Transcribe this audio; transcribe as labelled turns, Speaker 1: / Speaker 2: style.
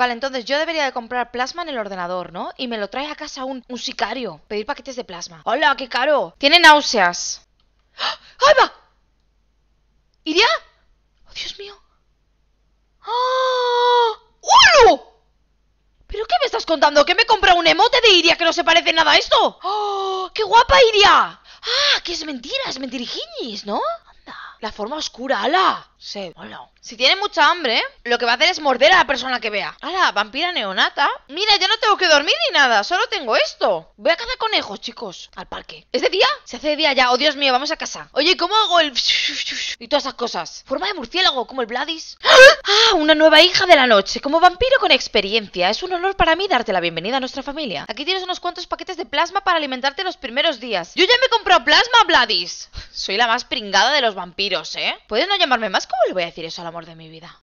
Speaker 1: Vale, entonces yo debería de comprar plasma en el ordenador, ¿no? Y me lo trae a casa un, sicario. Pedir paquetes de plasma. ¡Hola, qué caro! Tiene náuseas. ¡ay ¡Ah! va! ¿Iría? ¡Oh, Dios mío! ¡Ah! ¡Uno! ¿Pero qué me estás contando? ¿Que me compra un emote de Iria que no se parece nada a esto? ¡Oh! ¡Qué guapa Iria! ¡Ah! qué es mentira! ¡Es mentirijiñis, ¿no? La forma oscura, ala. Se Si tiene mucha hambre, lo que va a hacer es morder a la persona que vea. Ala, vampira neonata. Mira, ya no tengo que dormir ni nada, solo tengo esto. Voy a cazar conejos, chicos, al parque. ¿Es de día? Se hace de día ya. Oh, Dios mío, vamos a casa. Oye, ¿cómo hago el... y todas esas cosas? Forma de murciélago, como el Vladis. ¡Ah! ¡Ah! Una nueva hija de la noche, como vampiro con experiencia. Es un honor para mí darte la bienvenida a nuestra familia. Aquí tienes unos cuantos paquetes de plasma para alimentarte los primeros días. Yo ya me he comprado plasma, Vladis. Soy la más pringada de los vampiros, ¿eh? ¿Puedes no llamarme más? ¿Cómo le voy a decir eso al amor de mi vida?